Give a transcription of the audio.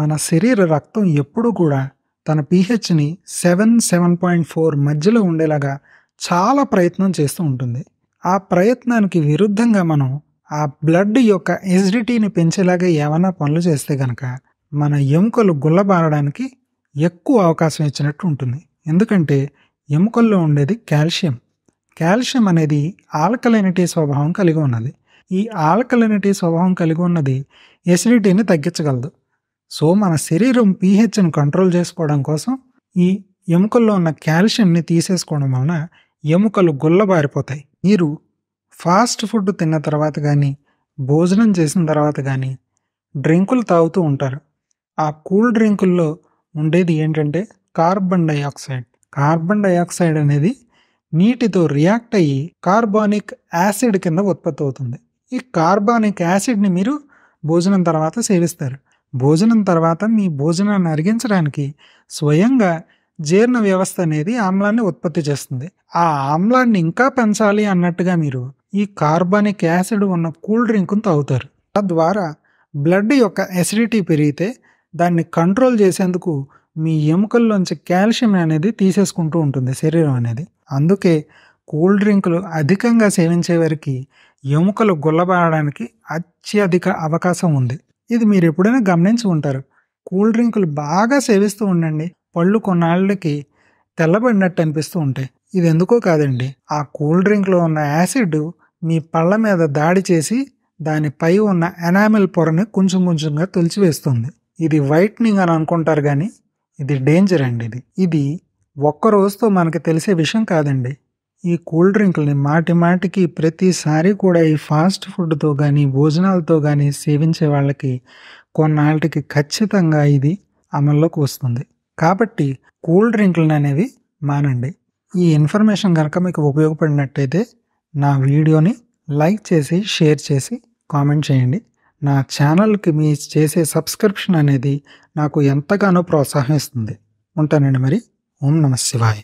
మన శరీర రక్తం ఎప్పుడూ కూడా తన పీహెచ్ని సెవెన్ సెవెన్ పాయింట్ ఫోర్ మధ్యలో ఉండేలాగా చాలా ప్రయత్నం చేస్తూ ఉంటుంది ఆ ప్రయత్నానికి విరుద్ధంగా మనం ఆ బ్లడ్ యొక్క ఎసిడిటీని పెంచేలాగా ఏమైనా పనులు చేస్తే కనుక మన ఎముకలు గుల్లబారడానికి ఎక్కువ అవకాశం ఇచ్చినట్టు ఉంటుంది ఎందుకంటే ఎముకల్లో ఉండేది కాల్షియం కాల్షియం అనేది ఆల్కలెనిటీ స్వభావం కలిగి ఉన్నది ఈ ఆల్కలెనిటీ స్వభావం కలిగి ఉన్నది ఎసిడిటీని తగ్గించగలదు సో మన శరీరం పీహెచ్ను కంట్రోల్ చేసుకోవడం కోసం ఈ ఎముకల్లో ఉన్న కాల్షియంని తీసేసుకోవడం వలన ఎముకలు గుల్లబారిపోతాయి మీరు ఫాస్ట్ ఫుడ్ తిన్న తర్వాత కానీ భోజనం చేసిన తర్వాత కానీ డ్రింకులు తాగుతూ ఉంటారు ఆ కూల్ డ్రింకుల్లో ఉండేది ఏంటంటే కార్బన్ డైఆక్సైడ్ కార్బన్ డైఆక్సైడ్ అనేది నీటితో రియాక్ట్ అయ్యి కార్బానిక్ యాసిడ్ కింద ఉత్పత్తి అవుతుంది ఈ కార్బానిక్ యాసిడ్ని మీరు భోజనం తర్వాత సేవిస్తారు భోజనం తర్వాత మీ భోజనాన్ని అరిగించడానికి స్వయంగా జీర్ణ వ్యవస్థ అనేది ఆమ్లాన్ని ఉత్పత్తి చేస్తుంది ఆ ఆమ్లాన్ని ఇంకా పెంచాలి అన్నట్టుగా మీరు ఈ కార్బానిక్ యాసిడ్ ఉన్న కూల్ డ్రింక్ను తాగుతారు తద్వారా బ్లడ్ యొక్క ఎసిడిటీ పెరిగితే దాన్ని కంట్రోల్ చేసేందుకు మీ ఎముకల్లోంచి కాల్షియం అనేది తీసేసుకుంటూ ఉంటుంది శరీరం అనేది అందుకే కూల్ డ్రింకులు అధికంగా సేవించే వారికి ఎముకలు గుల్లబారడానికి అత్యధిక అవకాశం ఉంది ఇది మీరు ఎప్పుడైనా గమనించి ఉంటారు కూల్ డ్రింకులు బాగా సేవిస్తూ ఉండండి పళ్ళు కొన్నాళ్ళకి తెల్లబడినట్టు అనిపిస్తూ ఉంటాయి ఇది ఎందుకో కాదండి ఆ కూల్ డ్రింక్లో ఉన్న యాసిడ్ మీ పళ్ళ మీద దాడి చేసి దానిపై ఉన్న ఎనామిల్ పొరని కొంచెం కొంచెంగా తులిచివేస్తుంది ఇది వైట్నింగ్ అని అనుకుంటారు కానీ ఇది డేంజర్ అండి ఇది ఇది ఒక్క రోజుతో మనకి తెలిసే విషయం కాదండి ఈ కూల్ డ్రింక్లని మాటి మాటికి ప్రతిసారి కూడా ఈ ఫాస్ట్ ఫుడ్తో కానీ భోజనాలతో కానీ సేవించే వాళ్ళకి కొన్నాళ్ళకి ఖచ్చితంగా ఇది అమల్లోకి వస్తుంది కాబట్టి కూల్ డ్రింక్లని అనేవి మానండి ఈ ఇన్ఫర్మేషన్ కనుక మీకు ఉపయోగపడినట్టయితే నా వీడియోని లైక్ చేసి షేర్ చేసి కామెంట్ చేయండి నా ఛానల్కి మీ చేసే సబ్స్క్రిప్షన్ అనేది నాకు ఎంతగానో ప్రోత్సాహం ఇస్తుంది ఉంటానండి మరి ఓం నమ శివాయ్